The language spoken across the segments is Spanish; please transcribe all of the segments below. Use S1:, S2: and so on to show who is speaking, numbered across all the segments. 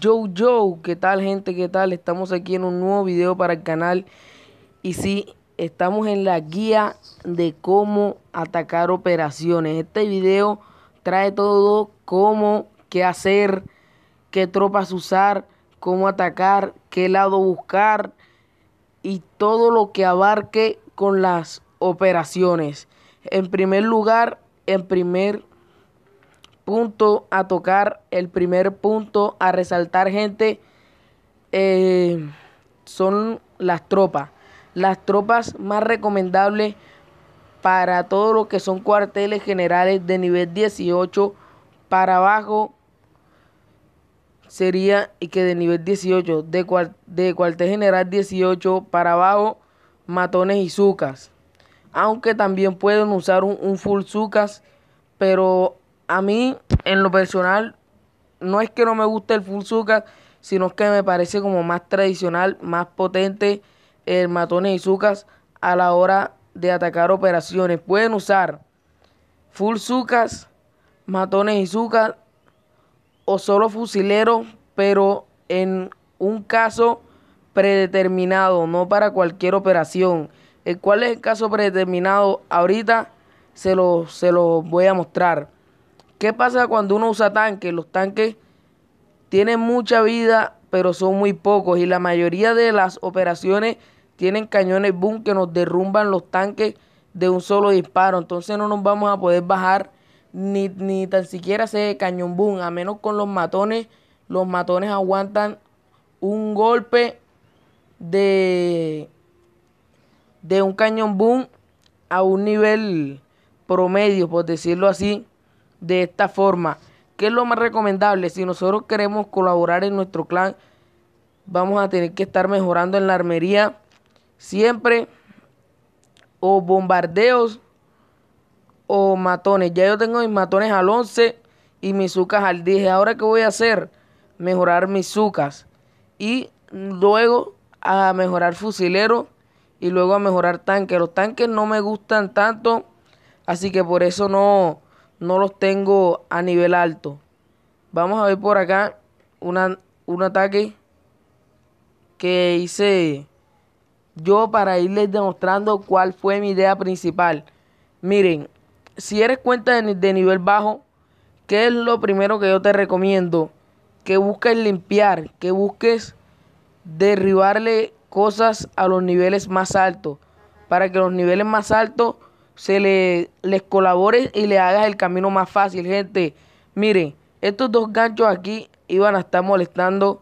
S1: Yo, Joe, ¿qué tal gente? ¿Qué tal? Estamos aquí en un nuevo video para el canal y sí, estamos en la guía de cómo atacar operaciones. Este video trae todo cómo, qué hacer, qué tropas usar, cómo atacar, qué lado buscar y todo lo que abarque con las operaciones. En primer lugar, en primer lugar, punto a tocar, el primer punto a resaltar, gente, eh, son las tropas. Las tropas más recomendables para todo lo que son cuarteles generales de nivel 18 para abajo sería y que de nivel 18, de, de cuartel general 18 para abajo, matones y sucas. Aunque también pueden usar un, un full sucas, pero a mí, en lo personal, no es que no me guste el full sugar, sino que me parece como más tradicional, más potente el matones y sucas a la hora de atacar operaciones. Pueden usar full sucas, matones y sucas o solo fusileros, pero en un caso predeterminado, no para cualquier operación. El es el caso predeterminado ahorita se lo, se lo voy a mostrar. ¿Qué pasa cuando uno usa tanques? Los tanques tienen mucha vida, pero son muy pocos. Y la mayoría de las operaciones tienen cañones boom que nos derrumban los tanques de un solo disparo. Entonces no nos vamos a poder bajar ni, ni tan siquiera ese cañón boom. A menos con los matones. Los matones aguantan un golpe de, de un cañón boom a un nivel promedio, por decirlo así de esta forma. ¿Qué es lo más recomendable? Si nosotros queremos colaborar en nuestro clan, vamos a tener que estar mejorando en la armería siempre o bombardeos o matones. Ya yo tengo mis matones al 11 y mis sucas al 10. Ahora qué voy a hacer? Mejorar mis sucas y luego a mejorar fusilero y luego a mejorar tanque. Los tanques no me gustan tanto, así que por eso no no los tengo a nivel alto. Vamos a ver por acá un ataque que hice yo para irles demostrando cuál fue mi idea principal. Miren, si eres cuenta de, de nivel bajo, ¿qué es lo primero que yo te recomiendo? Que busques limpiar, que busques derribarle cosas a los niveles más altos, para que los niveles más altos se le, les colabore y le hagas el camino más fácil, gente. Miren, estos dos ganchos aquí iban a estar molestando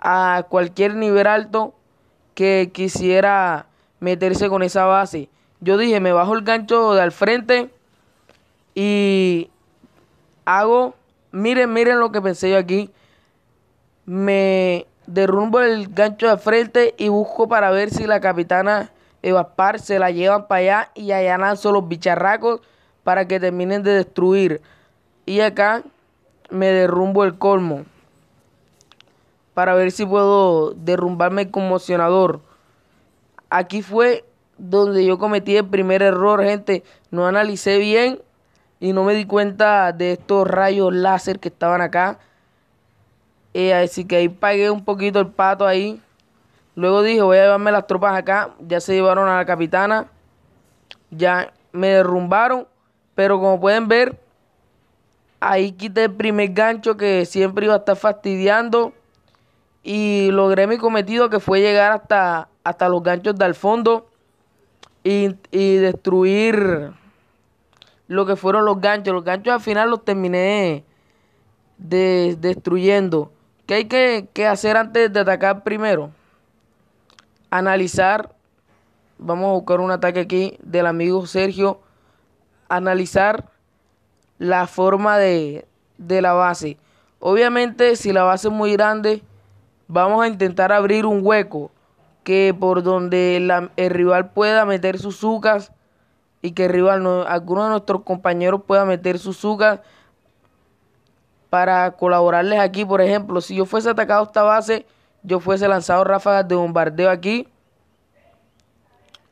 S1: a cualquier nivel alto que quisiera meterse con esa base. Yo dije, me bajo el gancho de al frente y hago, miren, miren lo que pensé yo aquí. Me derrumbo el gancho de frente y busco para ver si la capitana se la llevan para allá y allá lanzo los bicharracos para que terminen de destruir. Y acá me derrumbo el colmo para ver si puedo derrumbarme el conmocionador. Aquí fue donde yo cometí el primer error, gente. No analicé bien y no me di cuenta de estos rayos láser que estaban acá. Eh, así que ahí pagué un poquito el pato ahí. Luego dije, voy a llevarme las tropas acá. Ya se llevaron a la capitana. Ya me derrumbaron. Pero como pueden ver, ahí quité el primer gancho que siempre iba a estar fastidiando. Y logré mi cometido que fue llegar hasta, hasta los ganchos del fondo. Y, destruir lo que fueron los ganchos. Los ganchos al final los terminé de, destruyendo. ¿Qué hay que hacer antes de atacar primero? analizar, vamos a buscar un ataque aquí del amigo Sergio, analizar la forma de, de la base. Obviamente si la base es muy grande, vamos a intentar abrir un hueco que por donde el rival pueda meter sus sucas y que rival, no, alguno de nuestros compañeros pueda meter sus sucas para colaborarles aquí. Por ejemplo, si yo fuese atacado esta base, yo fuese lanzado ráfagas de bombardeo aquí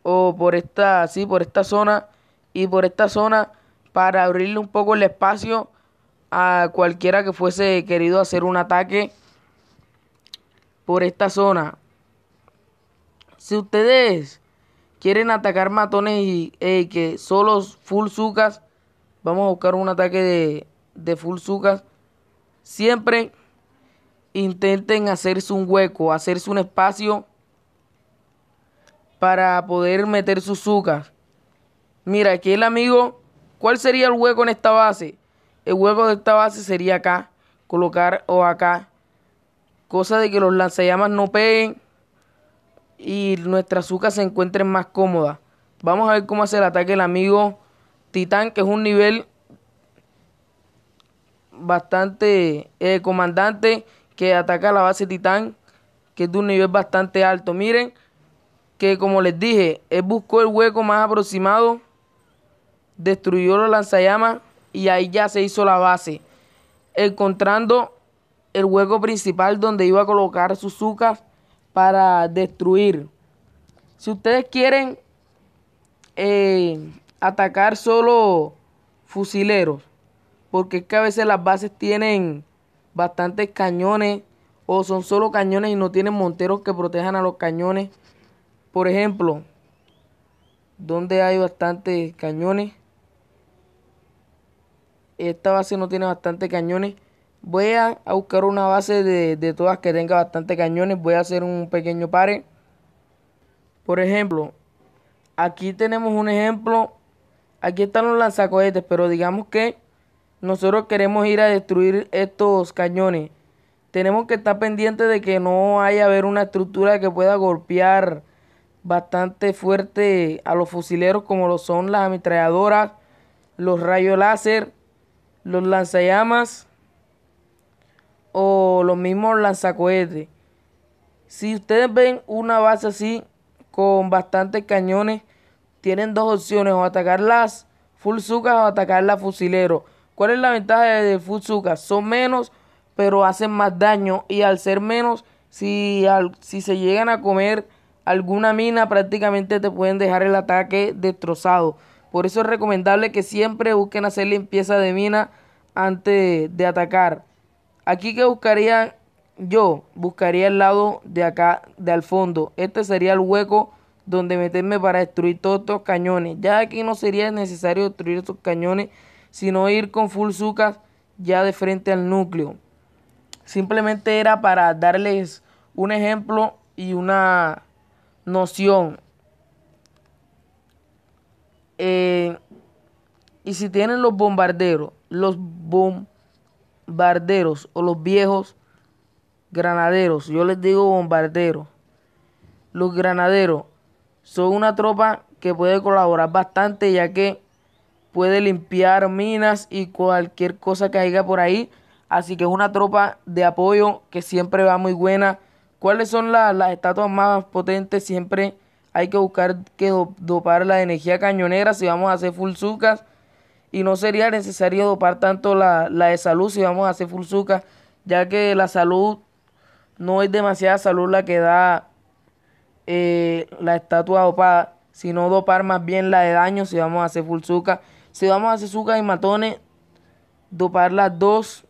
S1: o por esta, sí, por esta zona y por esta zona para abrirle un poco el espacio a cualquiera que fuese querido hacer un ataque por esta zona. Si ustedes quieren atacar matones y que solo full sucas, vamos a buscar un ataque de, de full sucas. Siempre intenten hacerse un hueco, hacerse un espacio para poder meter sus azúcar. Mira, aquí el amigo, ¿cuál sería el hueco en esta base? El hueco de esta base sería acá, colocar o acá. Cosa de que los lanzallamas no peguen y nuestra azúcar se encuentre más cómoda. Vamos a ver cómo hace el ataque el amigo Titán, que es un nivel bastante eh, comandante que ataca la base Titán, que es de un nivel bastante alto. Miren que como les dije, él buscó el hueco más aproximado, destruyó los lanzallamas y ahí ya se hizo la base, encontrando el hueco principal donde iba a colocar sus sucas para destruir. Si ustedes quieren eh, atacar solo fusileros, porque es que a veces las bases tienen bastantes cañones o son solo cañones y no tienen monteros que protejan a los cañones. Por ejemplo, donde hay bastantes cañones. Esta base no tiene bastantes cañones. Voy a, buscar una base de, todas que tenga bastantes cañones. Voy a hacer un pequeño pare. Por ejemplo, aquí tenemos un ejemplo. Aquí están los lanzacohetes, pero digamos que nosotros queremos ir a destruir estos cañones. Tenemos que estar pendientes de que no haya haber una estructura que pueda golpear bastante fuerte a los fusileros como lo son las ametralladoras, los rayos láser, los lanzallamas o los mismos lanzacohetes. Si ustedes ven una base así con bastantes cañones, tienen dos opciones, o atacarlas full o atacar las fusileros. ¿Cuál es la ventaja de Futsuka? Son menos, pero hacen más daño. Y al ser menos, si, si se llegan a comer alguna mina, prácticamente te pueden dejar el ataque destrozado. Por eso es recomendable que siempre busquen hacer limpieza de mina antes de atacar. Aquí que buscaría yo, buscaría el lado de acá, de al fondo. Este sería el hueco donde meterme para destruir todos estos cañones. Ya aquí no sería necesario destruir estos cañones sino ir con full ya de frente al núcleo. Simplemente era para darles un ejemplo y una noción. Eh, y si tienen los bombarderos, los bombarderos o los viejos granaderos, yo les digo bombarderos, los granaderos son una tropa que puede colaborar bastante ya que puede limpiar minas y cualquier cosa que haya por ahí. Así que es una tropa de apoyo que siempre va muy buena. ¿Cuáles son las estatuas más potentes? Siempre hay que buscar que dopar la energía cañonera si vamos a hacer full Y no sería necesario dopar tanto la, la de salud si vamos a hacer full ya que la salud no es demasiada salud la que da eh, la estatua dopada, sino dopar más bien la de daño si vamos a hacer full si vamos a hacer suca y matones, dopar las dos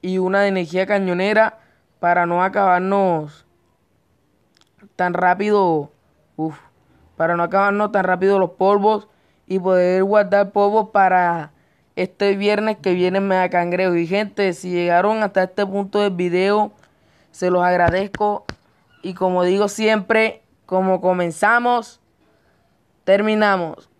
S1: y una de energía cañonera para no acabarnos tan rápido. Uf, para no acabarnos tan rápido los polvos y poder guardar polvos para este viernes que viene me da cangrejo. Y gente, si llegaron hasta este punto del video, se los agradezco. Y como digo siempre, como comenzamos, terminamos.